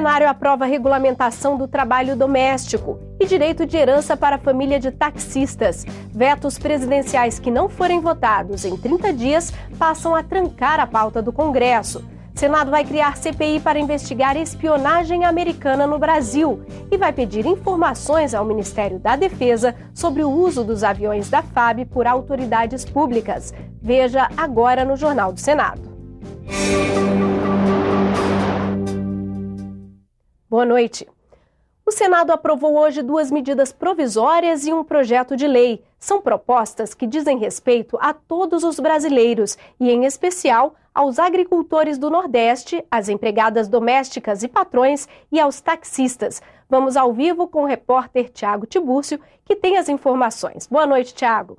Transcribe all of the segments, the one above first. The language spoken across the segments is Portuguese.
plenário aprova a regulamentação do trabalho doméstico e direito de herança para a família de taxistas. Vetos presidenciais que não forem votados em 30 dias passam a trancar a pauta do Congresso. Senado vai criar CPI para investigar espionagem americana no Brasil e vai pedir informações ao Ministério da Defesa sobre o uso dos aviões da FAB por autoridades públicas. Veja agora no Jornal do Senado. Boa noite. O Senado aprovou hoje duas medidas provisórias e um projeto de lei. São propostas que dizem respeito a todos os brasileiros e, em especial, aos agricultores do Nordeste, às empregadas domésticas e patrões e aos taxistas. Vamos ao vivo com o repórter Tiago Tibúrcio, que tem as informações. Boa noite, Tiago.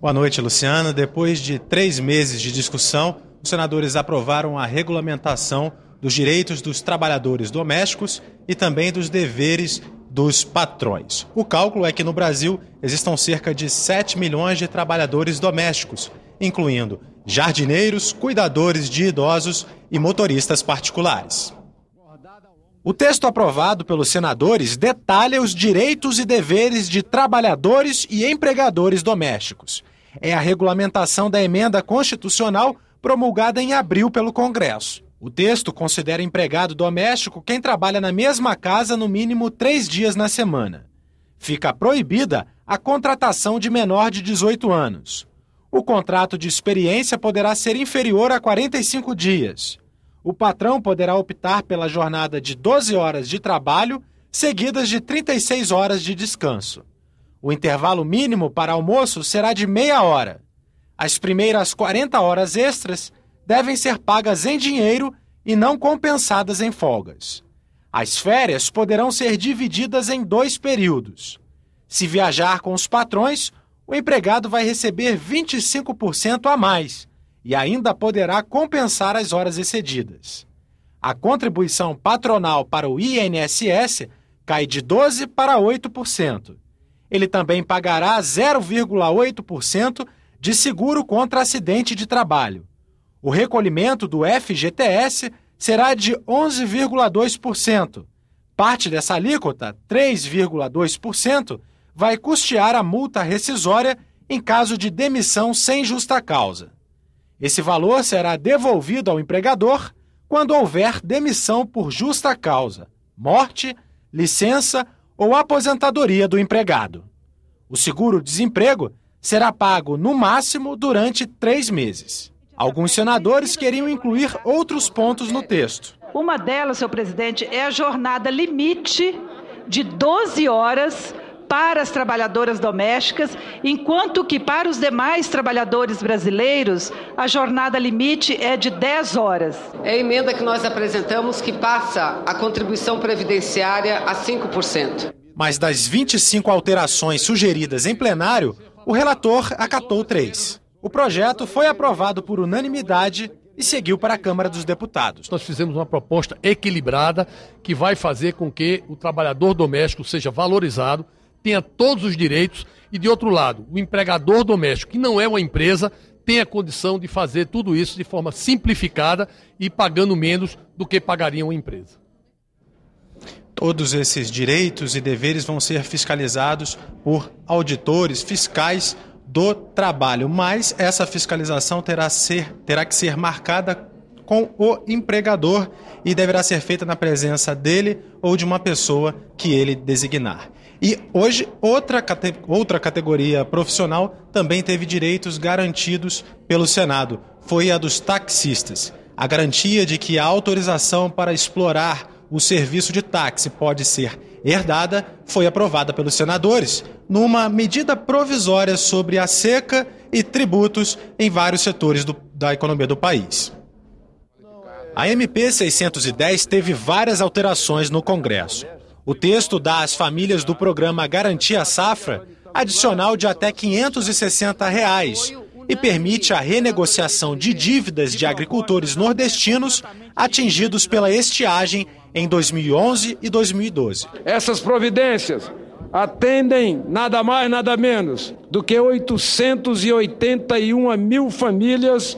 Boa noite, Luciana. Depois de três meses de discussão, os senadores aprovaram a regulamentação dos direitos dos trabalhadores domésticos e também dos deveres dos patrões. O cálculo é que no Brasil existam cerca de 7 milhões de trabalhadores domésticos, incluindo jardineiros, cuidadores de idosos e motoristas particulares. O texto aprovado pelos senadores detalha os direitos e deveres de trabalhadores e empregadores domésticos. É a regulamentação da emenda constitucional promulgada em abril pelo Congresso. O texto considera empregado doméstico quem trabalha na mesma casa no mínimo três dias na semana. Fica proibida a contratação de menor de 18 anos. O contrato de experiência poderá ser inferior a 45 dias. O patrão poderá optar pela jornada de 12 horas de trabalho, seguidas de 36 horas de descanso. O intervalo mínimo para almoço será de meia hora. As primeiras 40 horas extras devem ser pagas em dinheiro e não compensadas em folgas. As férias poderão ser divididas em dois períodos. Se viajar com os patrões, o empregado vai receber 25% a mais e ainda poderá compensar as horas excedidas. A contribuição patronal para o INSS cai de 12% para 8%. Ele também pagará 0,8% de seguro contra acidente de trabalho o recolhimento do FGTS será de 11,2%. Parte dessa alíquota, 3,2%, vai custear a multa rescisória em caso de demissão sem justa causa. Esse valor será devolvido ao empregador quando houver demissão por justa causa, morte, licença ou aposentadoria do empregado. O seguro-desemprego será pago no máximo durante três meses. Alguns senadores queriam incluir outros pontos no texto. Uma delas, senhor presidente, é a jornada limite de 12 horas para as trabalhadoras domésticas, enquanto que para os demais trabalhadores brasileiros, a jornada limite é de 10 horas. É a emenda que nós apresentamos que passa a contribuição previdenciária a 5%. Mas das 25 alterações sugeridas em plenário, o relator acatou três. O projeto foi aprovado por unanimidade e seguiu para a Câmara dos Deputados. Nós fizemos uma proposta equilibrada que vai fazer com que o trabalhador doméstico seja valorizado, tenha todos os direitos e, de outro lado, o empregador doméstico, que não é uma empresa, tenha condição de fazer tudo isso de forma simplificada e pagando menos do que pagaria uma empresa. Todos esses direitos e deveres vão ser fiscalizados por auditores fiscais do trabalho, mas essa fiscalização terá, ser, terá que ser marcada com o empregador e deverá ser feita na presença dele ou de uma pessoa que ele designar. E hoje, outra, cate outra categoria profissional também teve direitos garantidos pelo Senado: foi a dos taxistas. A garantia de que a autorização para explorar o serviço de táxi pode ser herdada foi aprovada pelos senadores numa medida provisória sobre a seca e tributos em vários setores do, da economia do país. A MP 610 teve várias alterações no Congresso. O texto dá às famílias do programa Garantia Safra adicional de até R$ 560, reais, e permite a renegociação de dívidas de agricultores nordestinos atingidos pela estiagem em 2011 e 2012. Essas providências atendem nada mais, nada menos do que 881 mil famílias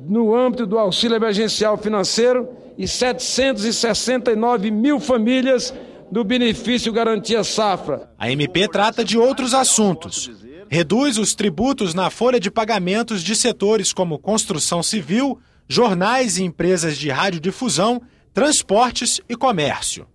no âmbito do auxílio emergencial financeiro e 769 mil famílias do benefício Garantia Safra. A MP trata de outros assuntos. Reduz os tributos na folha de pagamentos de setores como construção civil, jornais e empresas de radiodifusão, transportes e comércio.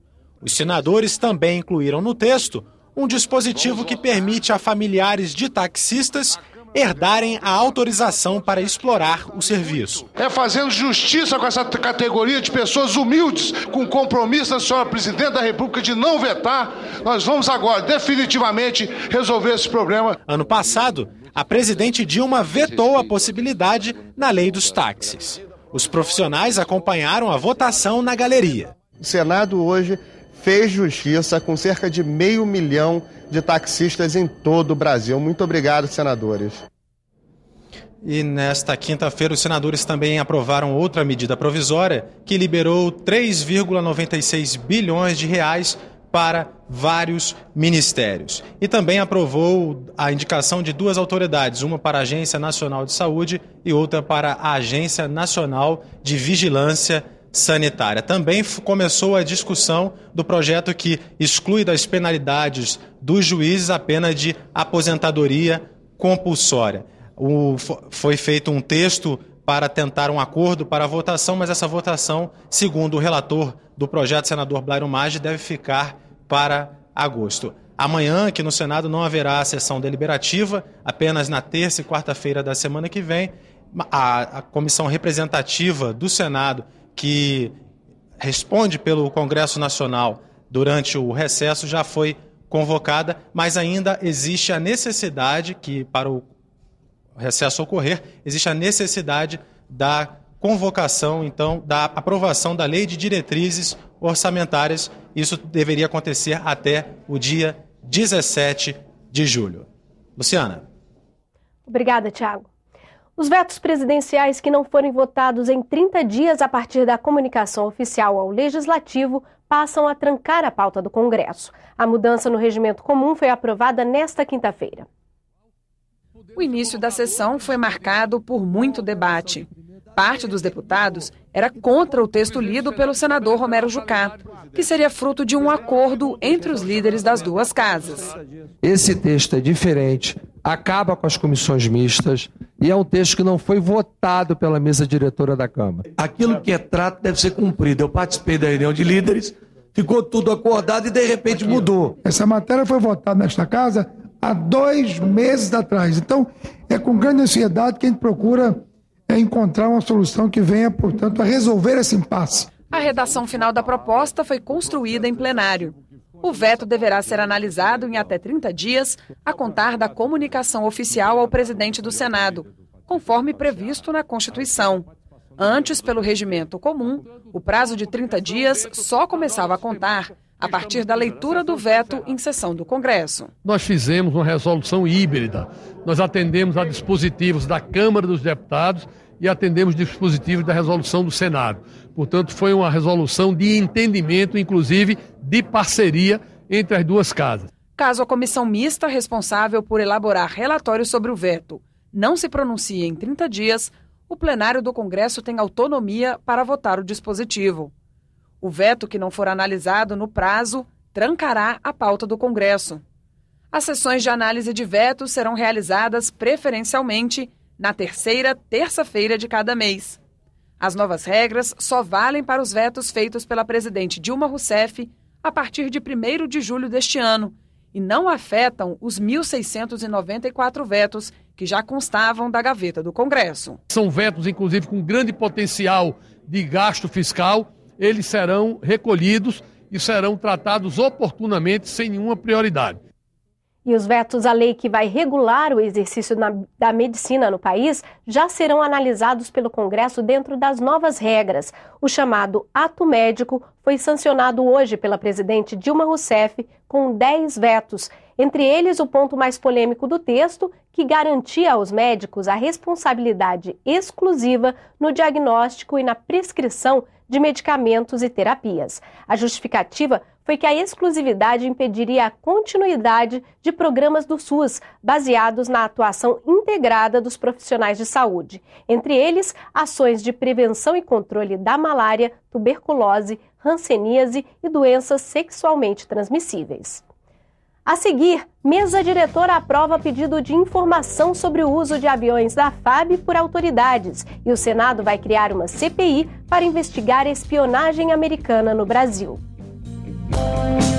Os senadores também incluíram no texto um dispositivo que permite a familiares de taxistas herdarem a autorização para explorar o serviço. É fazendo justiça com essa categoria de pessoas humildes, com compromisso da senhora presidente da República de não vetar. Nós vamos agora definitivamente resolver esse problema. Ano passado, a presidente Dilma vetou a possibilidade na lei dos táxis. Os profissionais acompanharam a votação na galeria. O Senado hoje fez justiça com cerca de meio milhão de de taxistas em todo o Brasil. Muito obrigado, senadores. E nesta quinta-feira, os senadores também aprovaram outra medida provisória que liberou 3,96 bilhões de reais para vários ministérios. E também aprovou a indicação de duas autoridades, uma para a Agência Nacional de Saúde e outra para a Agência Nacional de Vigilância sanitária. Também começou a discussão do projeto que exclui das penalidades dos juízes a pena de aposentadoria compulsória. O, foi feito um texto para tentar um acordo para a votação, mas essa votação, segundo o relator do projeto, senador Blairo Maggi, deve ficar para agosto. Amanhã, que no Senado não haverá a sessão deliberativa, apenas na terça e quarta-feira da semana que vem, a, a comissão representativa do Senado que responde pelo Congresso Nacional durante o recesso já foi convocada, mas ainda existe a necessidade que para o recesso ocorrer, existe a necessidade da convocação, então, da aprovação da lei de diretrizes orçamentárias. Isso deveria acontecer até o dia 17 de julho. Luciana. Obrigada, Tiago. Os vetos presidenciais que não forem votados em 30 dias a partir da comunicação oficial ao Legislativo passam a trancar a pauta do Congresso. A mudança no regimento comum foi aprovada nesta quinta-feira. O início da sessão foi marcado por muito debate. Parte dos deputados era contra o texto lido pelo senador Romero Jucá, que seria fruto de um acordo entre os líderes das duas casas. Esse texto é diferente acaba com as comissões mistas e é um texto que não foi votado pela mesa diretora da Câmara. Aquilo que é trato deve ser cumprido. Eu participei da reunião de líderes, ficou tudo acordado e de repente mudou. Essa matéria foi votada nesta casa há dois meses atrás. Então, é com grande ansiedade que a gente procura é, encontrar uma solução que venha, portanto, a resolver esse impasse. A redação final da proposta foi construída em plenário o veto deverá ser analisado em até 30 dias, a contar da comunicação oficial ao presidente do Senado, conforme previsto na Constituição. Antes, pelo regimento comum, o prazo de 30 dias só começava a contar a partir da leitura do veto em sessão do Congresso. Nós fizemos uma resolução híbrida. Nós atendemos a dispositivos da Câmara dos Deputados e atendemos dispositivos da resolução do Senado. Portanto, foi uma resolução de entendimento, inclusive de parceria entre as duas casas. Caso a comissão mista responsável por elaborar relatório sobre o veto não se pronuncie em 30 dias, o plenário do Congresso tem autonomia para votar o dispositivo. O veto que não for analisado no prazo trancará a pauta do Congresso. As sessões de análise de vetos serão realizadas preferencialmente na terceira terça-feira de cada mês. As novas regras só valem para os vetos feitos pela presidente Dilma Rousseff a partir de 1 de julho deste ano e não afetam os 1.694 vetos que já constavam da gaveta do Congresso. São vetos, inclusive, com grande potencial de gasto fiscal. Eles serão recolhidos e serão tratados oportunamente, sem nenhuma prioridade. E os vetos à lei que vai regular o exercício na, da medicina no país já serão analisados pelo Congresso dentro das novas regras. O chamado Ato Médico foi sancionado hoje pela presidente Dilma Rousseff com 10 vetos, entre eles o ponto mais polêmico do texto, que garantia aos médicos a responsabilidade exclusiva no diagnóstico e na prescrição de medicamentos e terapias. A justificativa foi que a exclusividade impediria a continuidade de programas do SUS, baseados na atuação integrada dos profissionais de saúde, entre eles ações de prevenção e controle da malária, tuberculose, ranceníase e doenças sexualmente transmissíveis. A seguir, mesa diretora aprova pedido de informação sobre o uso de aviões da FAB por autoridades e o Senado vai criar uma CPI para investigar espionagem americana no Brasil. you.